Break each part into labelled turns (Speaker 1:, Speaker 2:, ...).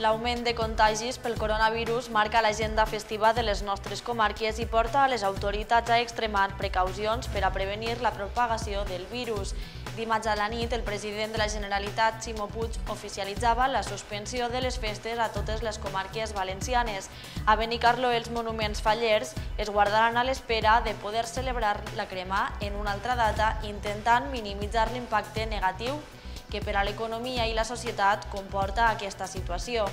Speaker 1: L'augment de contagis pel coronavirus marca l'agenda festiva de les nostres comarques i porta a les autoritats a extremar precaucions per a prevenir la propagació del virus. Dimarts a la nit, el president de la Generalitat, Ximo Puig, oficialitzava la suspensió de les festes a totes les comarques valencianes. A Benicarló, els monuments fallers es guardaran a l'espera de poder celebrar la crema en una altra data, intentant minimitzar l'impacte negatiu que per a l'economia i la societat comporta aquesta situació.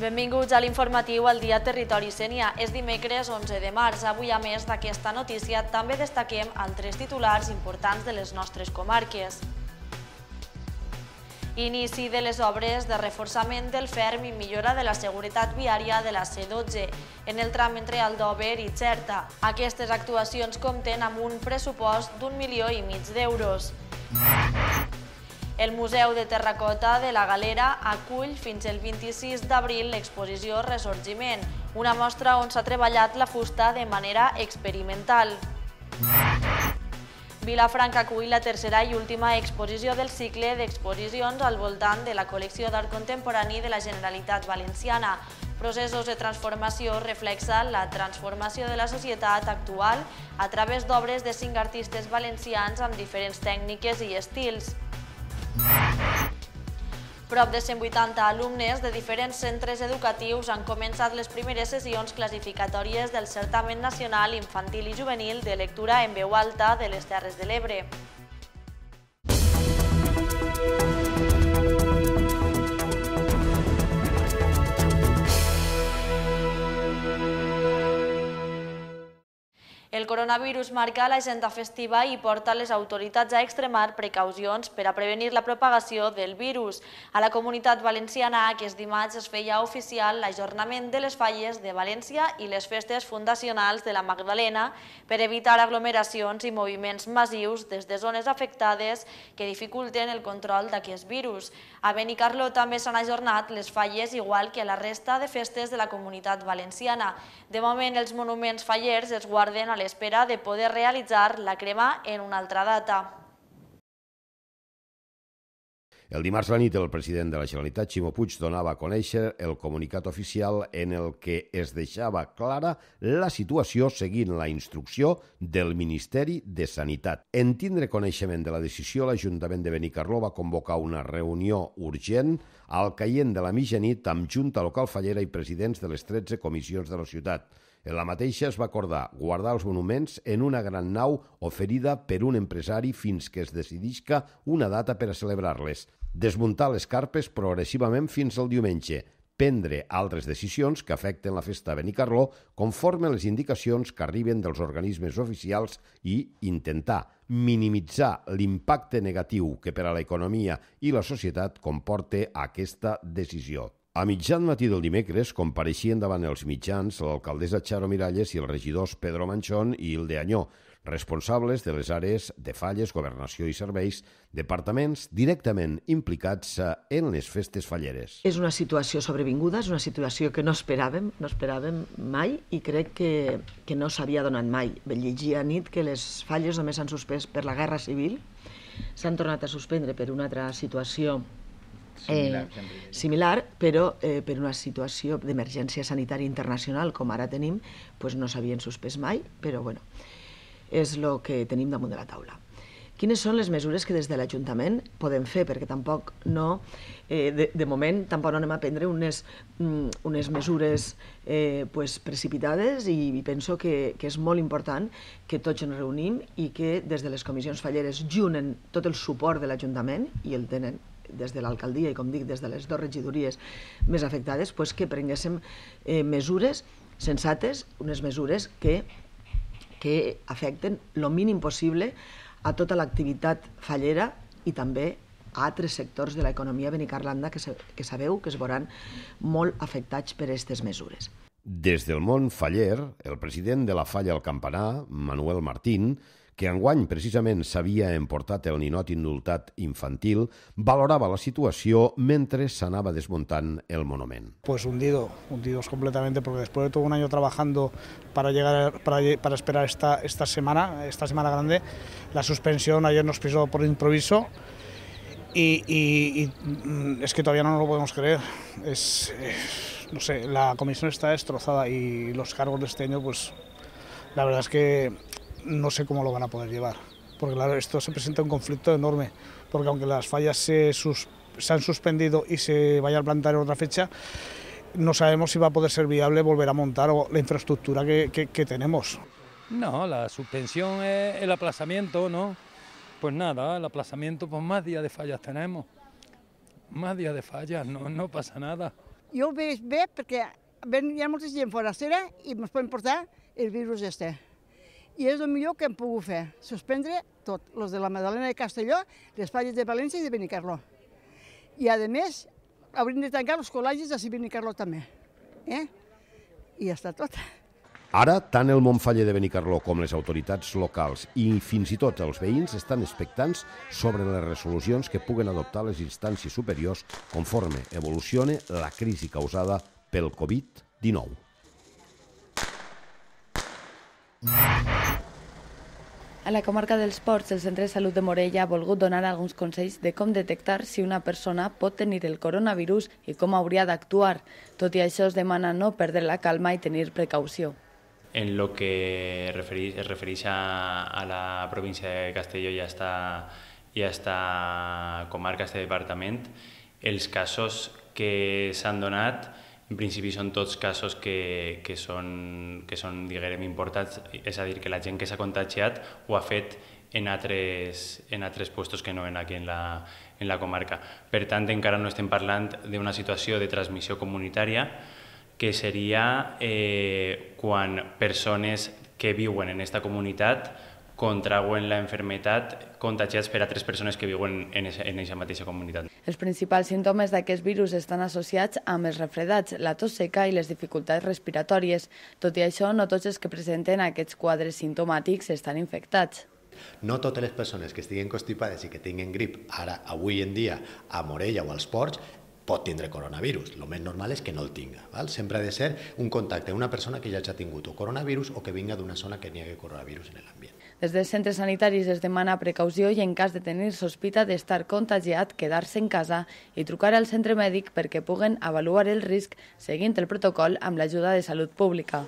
Speaker 1: Benvinguts a l'informatiu al dia Territori Sènia. És dimecres 11 de març. Avui, a més d'aquesta notícia, també destaquem altres titulars importants de les nostres comarques. Inici de les obres de reforçament del ferm i millora de la seguretat viària de la C12 en el tram entre Aldover i Xerta. Aquestes actuacions compten amb un pressupost d'un milió i mig d'euros. El Museu de Terracota de la Galera acull fins el 26 d'abril l'exposició Resorgiment, una mostra on s'ha treballat la fusta de manera experimental. Vilafranca acull la tercera i última exposició del cicle d'exposicions al voltant de la col·lecció d'art contemporani de la Generalitat Valenciana. Processos de transformació reflexa la transformació de la societat actual a través d'obres de cinc artistes valencians amb diferents tècniques i estils. Prop de 180 alumnes de diferents centres educatius han començat les primeres sessions classificatòries del Certament Nacional Infantil i Juvenil de Lectura en Veu Alta de les Terres de l'Ebre. El coronavirus marca l'agenda festiva i porta les autoritats a extremar precaucions per a prevenir la propagació del virus. A la comunitat valenciana aquest dimarts es feia oficial l'ajornament de les falles de València i les festes fundacionals de la Magdalena per evitar aglomeracions i moviments massius des de zones afectades que dificulten el control d'aquest virus. A Benicarló també s'han ajornat les falles igual que a la resta de festes de la comunitat valenciana. De moment, els monuments fallers es guarden a les l'espera de poder realitzar la crema en una altra data.
Speaker 2: El dimarts a la nit, el president de la Generalitat, Ximo Puig, donava a conèixer el comunicat oficial en el que es deixava clara la situació seguint la instrucció del Ministeri de Sanitat. En tindre coneixement de la decisió, l'Ajuntament de Benicarló va convocar una reunió urgent al caient de la mitjanit amb Junta Local Fallera i presidents de les 13 comissions de la ciutat. En la mateixa es va acordar guardar els monuments en una gran nau oferida per un empresari fins que es decidisca una data per a celebrar-les, desmuntar les carpes progressivament fins al diumenge, prendre altres decisions que afecten la festa de Benicarló conforme a les indicacions que arriben dels organismes oficials i intentar minimitzar l'impacte negatiu que per a l'economia i la societat comporte aquesta decisió. A mitjan matí del dimecres compareixien davant els mitjans l'alcaldessa Charo Miralles i els regidors Pedro Manchón i el de Anyó, responsables de les àrees de falles, governació i serveis, departaments directament implicats eh, en les festes falleres.
Speaker 3: És una situació sobrevinguda, és una situació que no esperàvem, no esperàvem mai i crec que, que no s'havia donat mai. Llegia nit que les falles només s'han suspès per la Guerra Civil, s'han tornat a suspendre per una altra situació Similar, eh, similar però eh, per una situació d'emergència sanitària internacional com ara tenim, pues no s'havien suspès mai, però bueno, és el que tenim damunt de la taula. Quines són les mesures que des de l'Ajuntament podem fer? Perquè tampoc no, eh, de, de moment, tampoc no anem a prendre unes, mm, unes mesures eh, pues, precipitades i, i penso que, que és molt important que tots ens reunim i que des de les comissions falleres junen tot el suport de l'Ajuntament i el tenen des de l'alcaldia i, com dic, des de les dues regidories més afectades, pues, que prenguéssim eh, mesures sensates, unes mesures que, que afecten el mínim possible a tota l'activitat fallera i també a altres sectors de l'economia benicarlanda que, que sabeu que es veuran molt afectats per aquestes mesures.
Speaker 2: Des del món faller, el president de la falla al Campanar, Manuel Martín, que enguany precisament s'havia emportat el ninot indultat infantil, valorava la situació mentre s'anava desmontant el monument. Pues hundido,
Speaker 4: hundidos completamente, porque después de todo un año trabajando para llegar, para, para esperar esta, esta semana, esta semana grande, la suspensión ayer nos pisó por improviso, y, y, y, mm, es que todavía no lo podemos creer. Es, es, no sé, la comisión está destrozada y los cargos de este año, pues la verdad es que no sé cómo lo van a poder llevar. Porque claro, esto se presenta un conflicto enorme, porque aunque las fallas se, han suspendido y se vaya a plantar en otra fecha, no sabemos si va a poder ser viable volver a montar la infraestructura que, tenemos.
Speaker 5: No, la suspensión el aplazamiento, ¿no? Pues nada, el aplazamiento, pues más días de fallas tenemos. Más días de fallas, no, no pasa nada.
Speaker 3: Yo ve, ve porque veníamos de fuera y nos puede importar el virus este. i és el millor que hem pogut fer, suspendre tot, els de la Madalena de Castelló, les falles de València i de Benicarló. I, a més, hauríem de tancar els col·legis de Benicarló també. Eh? I ja està tot.
Speaker 2: Ara, tant el Montfaller de Benicarló com les autoritats locals i fins i tot els veïns estan expectants sobre les resolucions que puguen adoptar les instàncies superiors conforme evolucione la crisi causada pel Covid-19.
Speaker 6: A la comarca dels Ports, el Centre de Salut de Morella ha volgut donar alguns consells de com detectar si una persona pot tenir el coronavirus i com hauria d'actuar. Tot i això, es demana no perdre la calma i tenir precaució. En lo que referís, es refereix a, a la província de Castelló i a esta, i a esta comarca, a este departament, els casos que s'han donat en principi són tots casos que, que són, que són diguem, importats, és a dir, que la gent que s'ha contagiat ho ha fet en altres, en altres puestos que no en aquí en la, en la comarca. Per tant, encara no estem parlant d'una situació de transmissió comunitària, que seria eh, quan persones que viuen en aquesta comunitat contrauen la enfermedad contagiats per tres persones que viuen en, esa, en aquesta mateixa comunitat. Els principals símptomes d'aquest virus estan associats amb els refredats, la tos seca i les dificultats respiratòries. Tot i això, no tots els que presenten aquests quadres sintomàtics estan infectats.
Speaker 2: No totes les persones que estiguin constipades i que tinguin grip ara, avui en dia, a Morella o als ports, pot tindre coronavirus. El més normal és que no el tinga. Val? Sempre ha de ser un contacte una persona que ja ha tingut o coronavirus o que vinga d'una zona que n'hi hagi coronavirus en l'ambient.
Speaker 6: Des dels centres sanitaris es demana precaució i en cas de tenir sospita d'estar contagiat, quedar-se en casa i trucar al centre mèdic perquè puguen avaluar el risc seguint el protocol amb l'ajuda de Salut Pública.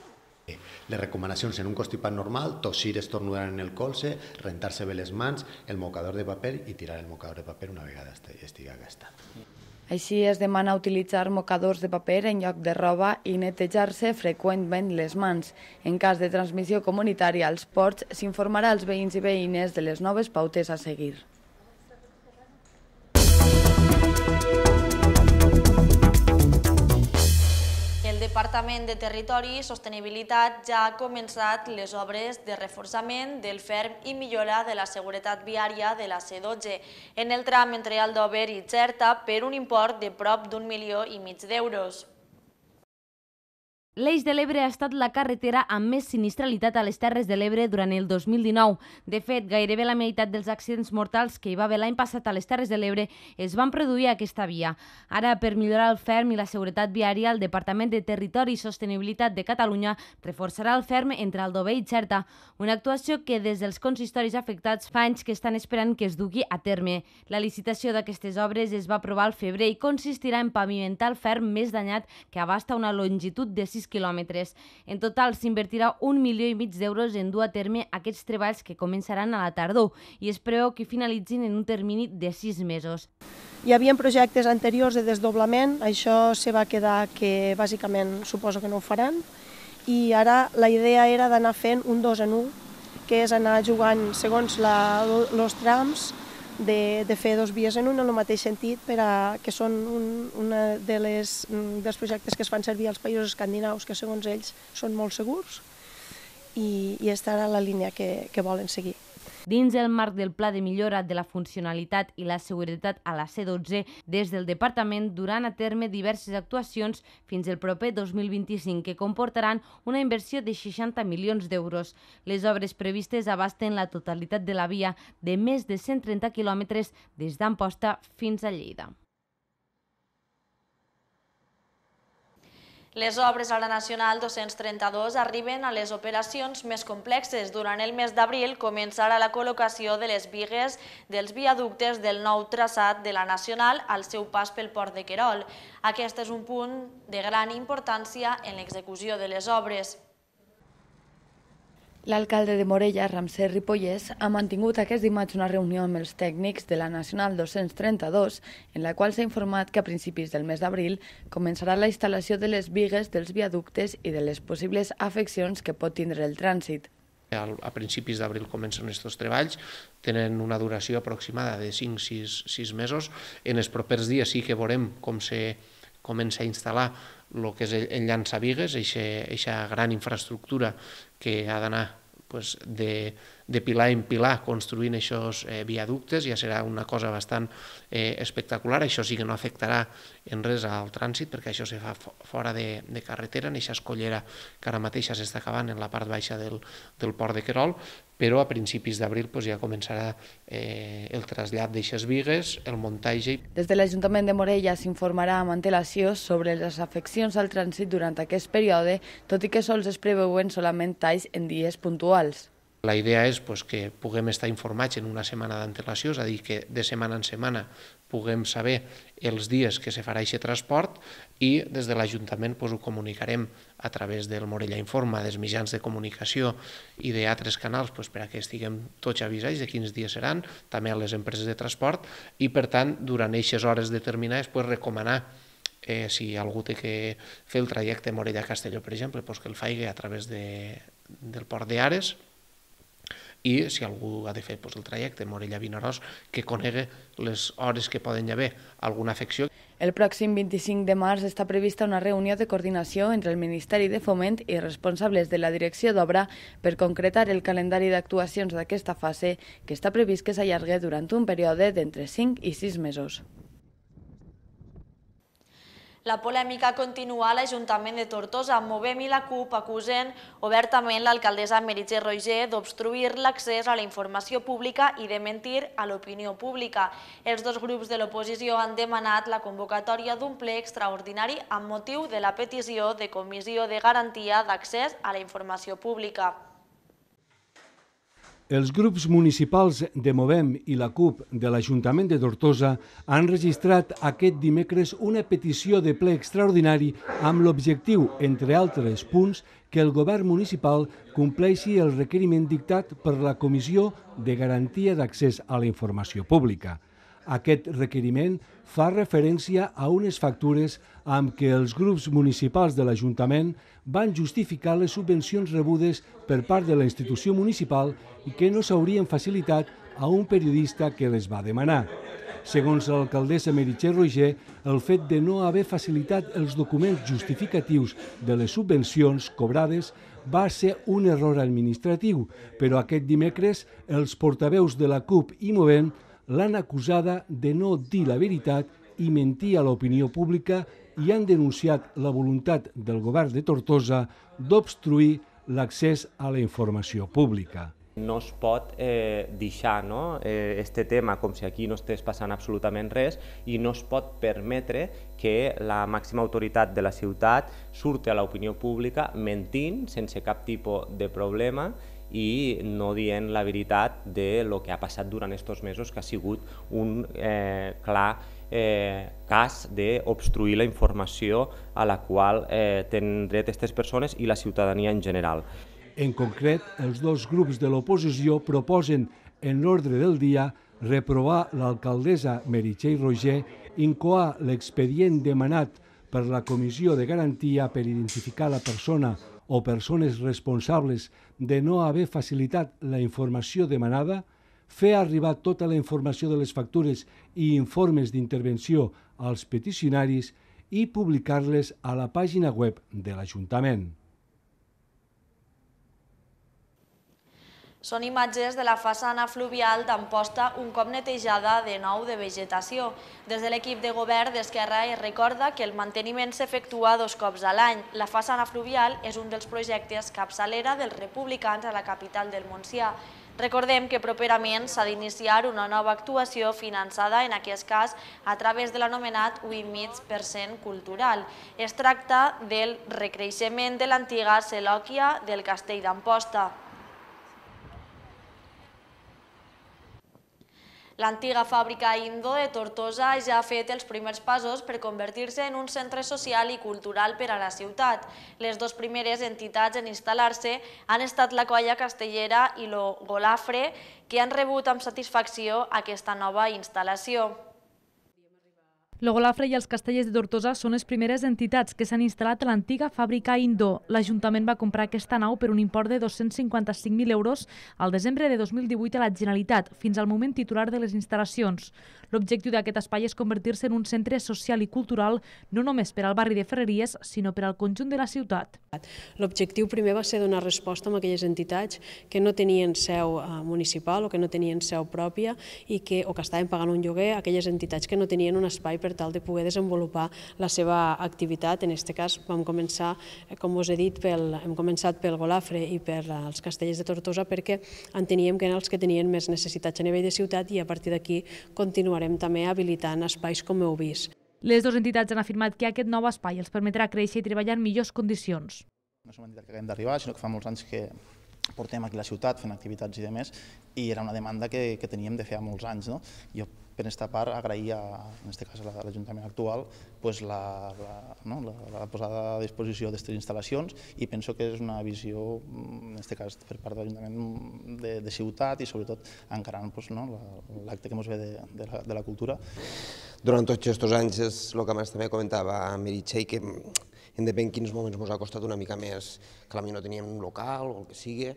Speaker 2: Les recomanacions en un constipat normal, tossir estornudar en el colze, rentar-se bé les mans, el mocador de paper i tirar el mocador de paper una vegada estigui gastat.
Speaker 6: Així es demana utilitzar mocadors de paper en lloc de roba i netejar-se freqüentment les mans. En cas de transmissió comunitària als ports, s'informarà als veïns i veïnes de les noves pautes a seguir.
Speaker 1: Departament de Territori i Sostenibilitat ja ha començat les obres de reforçament del ferm i millora de la seguretat viària de la C12 en el tram entre Aldover i Xerta per un import de prop d'un milió i mig d'euros.
Speaker 7: L'Eix de l'Ebre ha estat la carretera amb més sinistralitat a les Terres de l'Ebre durant el 2019. De fet, gairebé la meitat dels accidents mortals que hi va haver l'any passat a les Terres de l'Ebre es van produir a aquesta via. Ara, per millorar el ferm i la seguretat viària, el Departament de Territori i Sostenibilitat de Catalunya reforçarà el ferm entre Aldover i Xerta, una actuació que des dels consistoris afectats fa anys que estan esperant que es dugui a terme. La licitació d'aquestes obres es va aprovar al febrer i consistirà en pavimentar el ferm més danyat que abasta una longitud de 6 quilòmetres. En total s'invertirà un milió i mig d'euros en dur a terme aquests treballs que començaran a la tardor i es preveu que finalitzin en un termini de sis mesos.
Speaker 8: Hi havia projectes anteriors de desdoblament, això se va quedar que bàsicament suposo que no ho faran, i ara la idea era d'anar fent un dos en un, que és anar jugant segons els trams de, de fer dos vies en un en el mateix sentit, per a, que són un una de les, dels projectes que es fan servir als països escandinaus, que segons ells són molt segurs, i, i estarà la línia que, que volen seguir.
Speaker 7: Dins el marc del Pla de Millora de la Funcionalitat i la Seguretat a la C12, des del Departament duran a terme diverses actuacions fins al proper 2025 que comportaran una inversió de 60 milions d'euros. Les obres previstes abasten la totalitat de la via de més de 130 quilòmetres des d'Amposta fins a Lleida.
Speaker 1: Les obres a la Nacional 232 arriben a les operacions més complexes. Durant el mes d'abril començarà la col·locació de les vigues dels viaductes del nou traçat de la Nacional al seu pas pel port de Querol. Aquest és un punt de gran importància en l'execució de les obres.
Speaker 6: L'alcalde de Morella, Ramser Ripollès, ha mantingut aquest dimarts una reunió amb els tècnics de la Nacional 232, en la qual s'ha informat que a principis del mes d'abril començarà la instal·lació de les vigues, dels viaductes i de les possibles afeccions que pot tindre el trànsit.
Speaker 9: A principis d'abril comencen aquests treballs, tenen una duració aproximada de 5-6 mesos. En els propers dies sí que veurem com se comença a instal·lar el que és el, llançavigues, eixa gran infraestructura que ha d'anar pues, de, de pilar en pilar construint aquests eh, viaductes, ja serà una cosa bastant eh, espectacular, això sí que no afectarà en res al trànsit perquè això se fa fora de, de carretera, en aquesta escollera que ara mateix s'està acabant en la part baixa del, del port de Querol, però a principis d'abril doncs, ja començarà eh, el trasllat d'aixes vigues, el muntatge...
Speaker 6: Des de l'Ajuntament de Morella s'informarà amb antelació sobre les afeccions al trànsit durant aquest període, tot i que sols es preveuen solament talls en dies puntuals.
Speaker 9: La idea és pues, que puguem estar informats en una setmana d'antelació, és a dir, que de setmana en setmana puguem saber els dies que se farà aquest transport i des de l'Ajuntament pues, ho comunicarem a través del Morella Informa, dels mitjans de comunicació i d'altres canals pues, per a que estiguem tots avisats de quins dies seran, també a les empreses de transport i, per tant, durant aquestes hores determinades pues, recomanar eh, si algú té que fer el trajecte Morella-Castelló, per exemple, pues, que el faigui a través de, del port d'Ares, de i si algú ha de fer doncs, el trajecte Morella-Vinaròs, que conegui les hores que poden hi haver alguna afecció.
Speaker 6: El pròxim 25 de març està prevista una reunió de coordinació entre el Ministeri de Foment i responsables de la Direcció d'Obra per concretar el calendari d'actuacions d'aquesta fase que està previst que s'allargui durant un període d'entre 5 i 6 mesos.
Speaker 1: La polèmica continua a l'Ajuntament de Tortosa amb Movem i la CUP acusant obertament l'alcaldessa Meritxell Roger d'obstruir l'accés a la informació pública i de mentir a l'opinió pública. Els dos grups de l'oposició han demanat la convocatòria d'un ple extraordinari amb motiu de la petició de Comissió de Garantia d'Accés a la Informació Pública.
Speaker 5: Els grups municipals de Movem i la CUP de l'Ajuntament de Tortosa han registrat aquest dimecres una petició de ple extraordinari amb l'objectiu, entre altres punts, que el govern municipal compleixi el requeriment dictat per la Comissió de Garantia d'Accés a la Informació Pública. Aquest requeriment fa referència a unes factures amb què els grups municipals de l'Ajuntament van justificar les subvencions rebudes per part de la institució municipal i que no s'haurien facilitat a un periodista que les va demanar. Segons l'alcaldessa Meritxell Roger, el fet de no haver facilitat els documents justificatius de les subvencions cobrades va ser un error administratiu, però aquest dimecres els portaveus de la CUP i Movent l'han acusada de no dir la veritat i mentir a l'opinió pública i han denunciat la voluntat del govern de Tortosa d'obstruir l'accés a la informació pública.
Speaker 10: No es pot eh, deixar no? eh, este tema com si aquí no estés passant absolutament res i no es pot permetre que la màxima autoritat de la ciutat surti a l'opinió pública mentint sense cap tipus de problema i no dient la veritat de lo que ha passat durant aquests mesos, que ha sigut un eh, clar eh, cas d'obstruir la informació a la qual eh, tenen dret aquestes persones i la ciutadania en general.
Speaker 5: En concret, els dos grups de l'oposició proposen en l'ordre del dia reprovar l'alcaldessa Meritxell Roger, incoar l'expedient demanat per la Comissió de Garantia per identificar la persona o persones responsables de no haver facilitat la informació demanada, fer arribar tota la informació de les factures i informes d'intervenció als peticionaris i publicar-les a la pàgina web de l'Ajuntament.
Speaker 1: Són imatges de la façana fluvial d'Amposta un cop netejada de nou de vegetació. Des de l'equip de govern d'Esquerra es recorda que el manteniment s'efectua dos cops a l'any. La façana fluvial és un dels projectes capçalera dels republicans a la capital del Montsià. Recordem que properament s'ha d'iniciar una nova actuació finançada, en aquest cas, a través de l'anomenat 8,5% cultural. Es tracta del recreixement de l'antiga Selòquia del Castell d'Amposta. L'antiga fàbrica Indo de Tortosa ja ha fet els primers passos per convertir-se en un centre social i cultural per a la ciutat. Les dues primeres entitats en instal·lar-se han estat la Colla Castellera i lo Golafre, que han rebut amb satisfacció aquesta nova instal·lació.
Speaker 8: La i els Castellers de Tortosa són les primeres entitats que s'han instal·lat a l'antiga fàbrica Indó. L'Ajuntament va comprar aquesta nau per un import de 255.000 euros al desembre de 2018 a la Generalitat, fins al moment titular de les instal·lacions. L'objectiu d'aquest espai és convertir-se en un centre social i cultural no només per al barri de Ferreries, sinó per al conjunt de la ciutat. L'objectiu primer va ser donar resposta a aquelles entitats que no tenien seu eh, municipal o que no tenien seu pròpia i que, o que estaven pagant un lloguer, aquelles entitats que no tenien un espai per per tal de poder desenvolupar la seva activitat. En aquest cas vam començar, eh, com us he dit, pel, hem començat pel Golafre i per eh, els castells de Tortosa perquè enteníem que eren els que tenien més necessitats a nivell de ciutat i a partir d'aquí continuarem també habilitant espais
Speaker 9: com heu vist.
Speaker 8: Les dues entitats han afirmat que aquest nou espai els permetrà créixer i treballar en millors condicions.
Speaker 9: No som entitat que acabem d'arribar, sinó que fa molts anys que portem aquí la ciutat fent activitats i demés, i era una demanda que, que teníem de fer a molts anys. No? Jo per aquesta part agrair, a, en aquest cas, a l'Ajuntament actual pues, la, la, no, la, la posada a disposició d'aquestes instal·lacions i penso que és una visió, mm, en aquest cas, per part de l'Ajuntament mm, de, de ciutat i sobretot encarant pues, no, l'acte que ens ve de, de, la, de la cultura. Durant tots aquests anys és el que abans també comentava Meritxell, que mm, en depèn quins moments ens ha costat una mica més, que potser no teníem un local o el que sigui,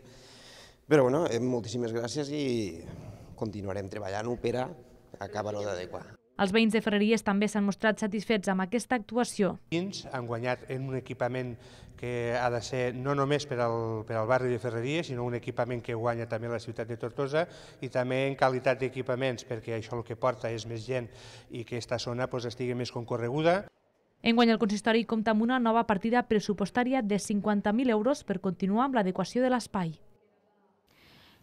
Speaker 9: però bueno, eh, moltíssimes
Speaker 10: gràcies i continuarem treballant-ho per a acabar-ho d'adequar.
Speaker 8: Els veïns de Ferreries també s'han mostrat satisfets amb aquesta actuació.
Speaker 10: Els han guanyat en un equipament que ha de ser no només per al, per al barri de Ferreries, sinó un equipament que guanya també la ciutat de Tortosa i també en qualitat d'equipaments, perquè això el que porta és més gent i que aquesta zona pues, estigui més concorreguda.
Speaker 8: Enguany el consistori compta amb una nova partida pressupostària de 50.000 euros per continuar amb l'adequació de l'espai.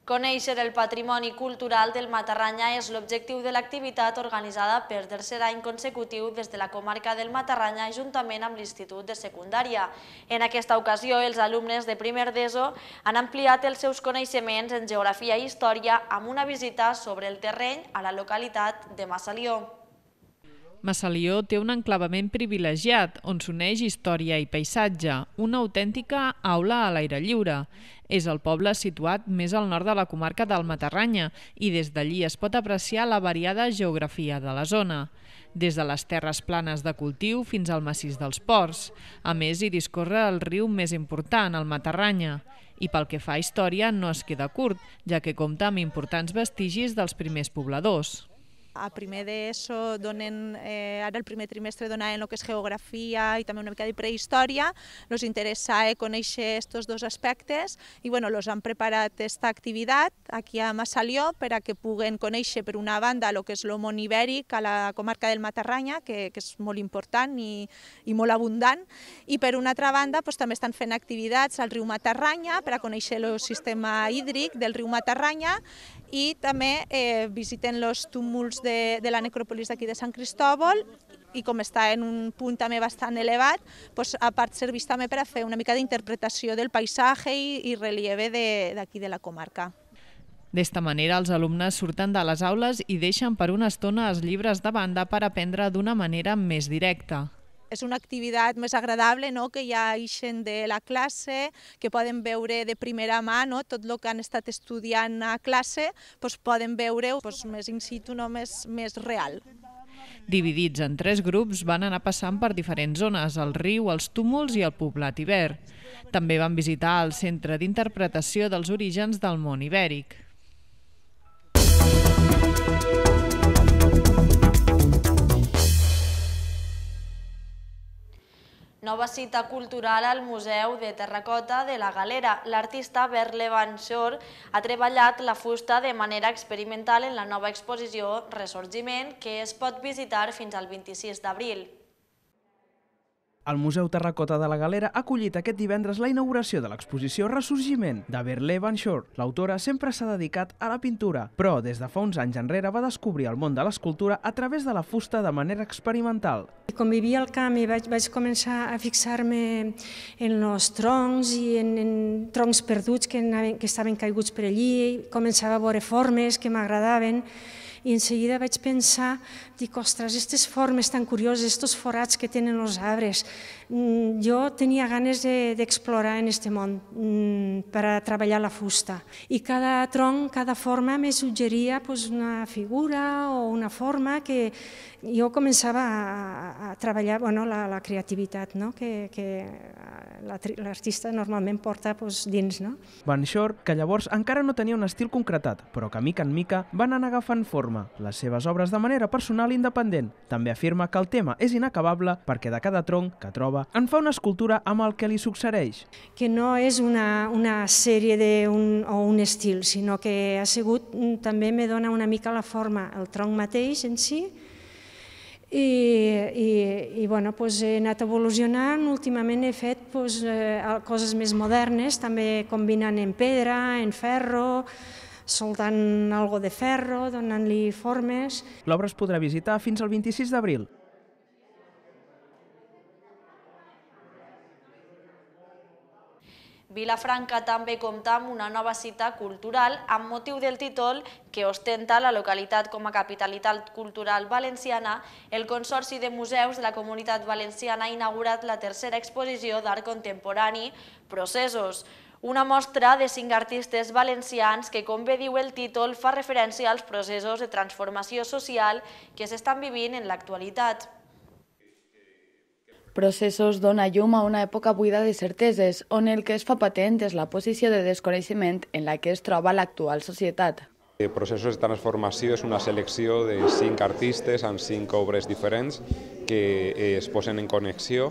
Speaker 1: Conèixer el patrimoni cultural del Matarranya és l'objectiu de l'activitat organitzada per tercer any consecutiu des de la comarca del Matarranya juntament amb l'Institut de Secundària. En aquesta ocasió, els alumnes de primer d'ESO han ampliat els seus coneixements en geografia i història amb una visita sobre el terreny a la localitat de Massalió.
Speaker 11: Massalió té un enclavament privilegiat on s'uneix història i paisatge, una autèntica aula a l'aire lliure. És el poble situat més al nord de la comarca del Matarranya i des d'allí es pot apreciar la variada geografia de la zona, des de les terres planes de cultiu fins al massís dels ports. A més, hi discorre el riu més important, el Matarranya. I pel que fa a història, no es queda curt, ja que compta amb importants vestigis dels primers pobladors
Speaker 8: a primer d'ESO donen, eh, ara el primer trimestre donaven el que és geografia i també una mica de prehistòria, els interessa eh, conèixer aquests dos aspectes i bueno, els han preparat aquesta activitat aquí a Massalió per a que puguen conèixer per una banda el que és món ibèric a la comarca del Matarranya, que, que és molt important i, i molt abundant, i per una altra banda pues, també estan fent activitats al riu Matarranya per a conèixer el sistema hídric del riu Matarranya i també eh, visiten els túmuls de de, de la necròpolis d'aquí de Sant Cristòbol i com està en un punt també bastant elevat, doncs a part serveix també per a fer una mica d'interpretació del paisatge i, i relieve d'aquí de, de la comarca.
Speaker 11: D'esta manera, els alumnes surten de les aules i deixen per una estona els llibres de banda per aprendre d'una manera més directa
Speaker 8: és una activitat més agradable, no? que ja eixen de la classe, que poden veure de primera mà no? tot el que han estat estudiant a classe, doncs poden veure doncs, més in situ, no? més, més real.
Speaker 11: Dividits en tres grups, van anar passant per diferents zones, el riu, els túmuls i el poblat iber. També van visitar el Centre d'Interpretació dels Orígens del Món Ibèric. Música
Speaker 1: Nova cita cultural al Museu de Terracota de la Galera. L'artista Berle Van Schor ha treballat la fusta de manera experimental en la nova exposició Ressorgiment, que es pot visitar fins al 26 d'abril.
Speaker 4: El Museu Terracota de la Galera ha acollit aquest divendres la inauguració de l'exposició Ressorgiment de Berlé Van Shore. L'autora sempre s'ha dedicat a la pintura, però des de fa uns anys enrere va descobrir el món de l'escultura a través de la fusta de manera experimental.
Speaker 12: Com vivia al camp i vaig, vaig començar a fixar-me en els troncs i en, en troncs perduts que, anaven, que estaven caiguts per allí, començava a veure formes que m'agradaven i en seguida vaig pensar, dic, ostres, aquestes formes tan curioses, aquests forats que tenen els arbres, mm, jo tenia ganes d'explorar de, en aquest món mm, per a treballar la fusta. I cada tronc, cada forma, me suggeria pues, una figura o una forma que jo començava a, a treballar bueno, la, la creativitat, no? que, que l'artista normalment porta doncs, dins. No?
Speaker 4: Van Shore, que llavors encara no tenia un estil concretat, però que mica en mica van anar agafant forma, les seves obres de manera personal i independent. També afirma que el tema és inacabable perquè de cada tronc que troba en fa una escultura amb el que li succeeix.
Speaker 12: Que no és una, una sèrie de un, o un estil, sinó que ha sigut, mm, també me dona una mica la forma, el tronc mateix en si, i, i, i bueno, doncs he anat evolucionant, últimament he fet doncs, coses més modernes, també combinant en pedra, en ferro, soldant algo de ferro, donant-li formes.
Speaker 4: L'obra es podrà visitar fins al 26 d'abril.
Speaker 1: Vilafranca també compta amb una nova cita cultural amb motiu del títol que ostenta la localitat com a capitalitat cultural valenciana, el Consorci de Museus de la Comunitat Valenciana ha inaugurat la tercera exposició d'art contemporani, Processos, una mostra de cinc artistes valencians que, com bé diu el títol, fa referència als processos de transformació social que s'estan vivint en l'actualitat
Speaker 6: processos dona llum a una època buida de certeses, on el que es fa patent és la posició de desconeixement en la que es troba l'actual societat.
Speaker 10: El eh, procés de transformació és una selecció de cinc artistes amb cinc obres diferents que eh, es posen en connexió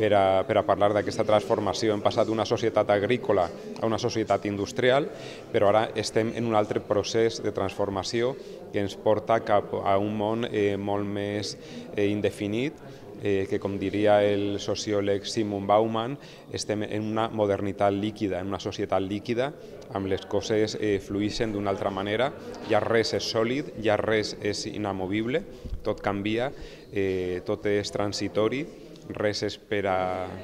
Speaker 10: per a, per a parlar d'aquesta transformació. Hem passat d'una societat agrícola a una societat industrial, però ara estem en un altre procés de transformació que ens porta cap a un món eh, molt més eh, indefinit eh, que com diria el sociòleg Simon Bauman, estem en una modernitat líquida, en una societat líquida, amb les coses eh, fluixen d'una altra manera, ja res és sòlid, ja res és inamovible, tot canvia, eh, tot és transitori, res és per a,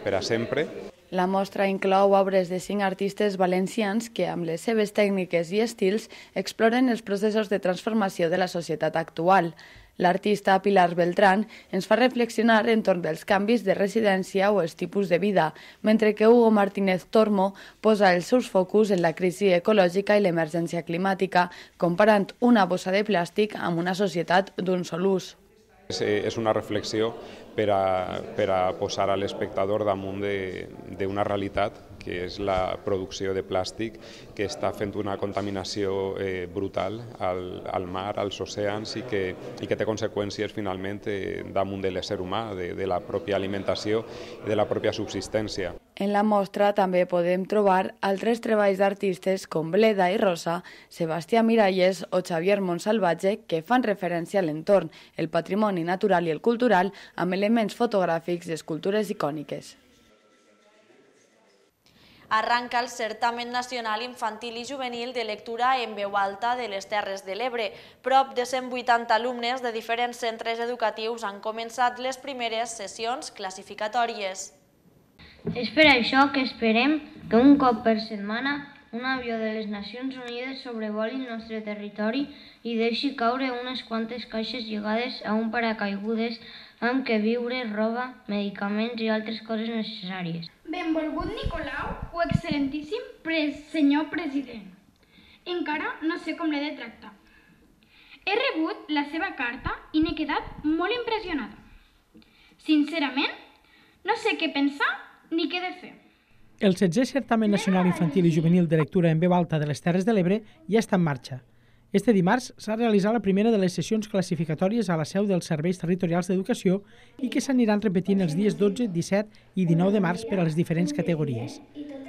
Speaker 10: per a sempre.
Speaker 6: La mostra inclou obres de cinc artistes valencians que, amb les seves tècniques i estils, exploren els processos de transformació de la societat actual. L'artista Pilar Beltrán ens fa reflexionar entorn dels canvis de residència o els tipus de vida, mentre que Hugo Martínez Tormo posa els seus focus en la crisi ecològica i l'emergència climàtica, comparant una bossa de plàstic amb una societat d'un sol ús.
Speaker 10: És eh, una reflexió per a, per a posar a l'espectador damunt d'una realitat que és la producció de plàstic que està fent una contaminació eh, brutal al, al mar, als oceans i que, i que té conseqüències finalment eh, damunt de l'ésser humà, de, de la pròpia alimentació i de la pròpia subsistència.
Speaker 6: En la mostra també podem trobar altres treballs d'artistes com Bleda i Rosa, Sebastià Miralles o Xavier Montsalvatge que fan referència a l'entorn, el patrimoni natural i el cultural amb elements fotogràfics d'escultures icòniques
Speaker 1: arranca el certamen nacional infantil i juvenil de lectura en veu alta de les Terres de l'Ebre. Prop de 180 alumnes de diferents centres educatius han començat les primeres sessions classificatòries.
Speaker 6: És per això que esperem que un cop per setmana
Speaker 1: un avió de les Nacions Unides sobrevoli el nostre territori i deixi caure unes quantes caixes lligades a un paracaigudes amb què viure, roba, medicaments i altres coses necessàries.
Speaker 6: Benvolgut Nicolau o excel·lentíssim pres senyor president. Encara no sé com l'he de tractar. He rebut la seva carta i n'he quedat molt impressionada. Sincerament, no sé què pensar ni què de fer.
Speaker 4: El 16è Nacional Infantil i Juvenil de Lectura en Veu Alta de les Terres de l'Ebre ja està en marxa. Este dimarts s'ha realitzat la primera de les sessions classificatòries a la seu dels Serveis Territorials d'Educació i que s'aniran repetint els dies 12, 17 i 19 de març per a les diferents categories.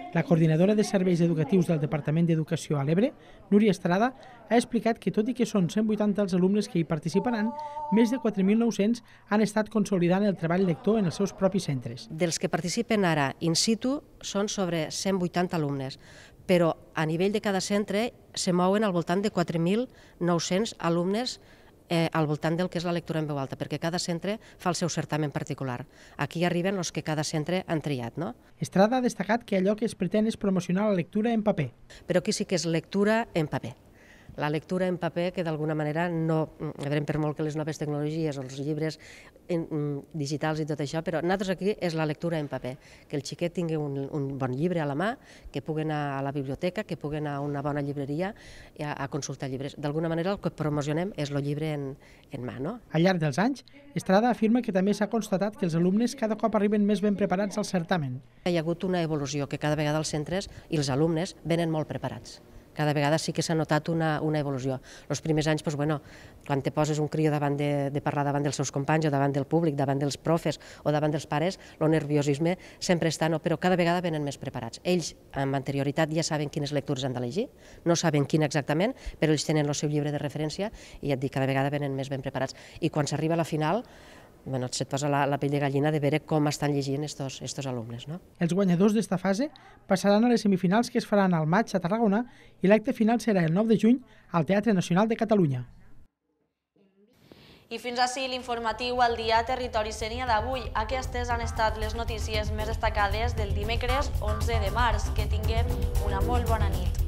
Speaker 4: La coordinadora de serveis educatius del Departament d'Educació a l'Ebre, Núria Estrada, ha explicat que tot i que són 180 els alumnes que hi participaran, més de 4.900 han estat consolidant el treball lector en els seus propis centres. Dels que participen ara in situ són
Speaker 13: sobre 180 alumnes, però a nivell de cada centre se mouen al voltant de 4.900 alumnes eh, al voltant del que és la lectura en veu alta, perquè cada centre fa el seu certamen particular. Aquí arriben els que cada centre han triat. No?
Speaker 4: Estrada ha destacat
Speaker 13: que allò que es pretén és promocionar la lectura en paper. Però aquí sí que és lectura en paper la lectura en paper que d'alguna manera no, veure, mm, per molt que les noves tecnologies o els llibres en, mm, digitals i tot això, però nosaltres aquí és la lectura en paper, que el xiquet tingui un, un bon llibre a la mà, que pugui anar a la biblioteca, que pugui anar a una bona llibreria a, a consultar llibres. D'alguna manera el que promocionem és el llibre en, en mà. No?
Speaker 4: Al llarg dels anys, Estrada
Speaker 13: afirma que també s'ha constatat que els alumnes cada cop arriben més ben preparats al certamen. Hi ha hagut una evolució, que cada vegada els centres i els alumnes venen molt preparats cada vegada sí que s'ha notat una, una evolució. Els primers anys, doncs, bueno, quan te poses un crio davant de, de parlar davant dels seus companys o davant del públic, davant dels profes o davant dels pares, el nerviosisme sempre està, no, però cada vegada venen més preparats. Ells, amb anterioritat, ja saben quines lectures han d'elegir, no saben quin exactament, però ells tenen el seu llibre de referència i et dic, cada vegada venen més ben preparats. I quan s'arriba a la final, bueno, et posa la, la pell de gallina de veure com estan llegint estos, estos alumnes. No?
Speaker 4: Els guanyadors d'esta fase passaran a les semifinals que es faran al maig a Tarragona i l'acte final serà el 9 de juny al Teatre Nacional de Catalunya.
Speaker 1: I fins ací l'informatiu al dia Territori Sènia d'avui. Aquestes han estat les notícies més destacades del dimecres 11 de març. Que tinguem una molt bona nit.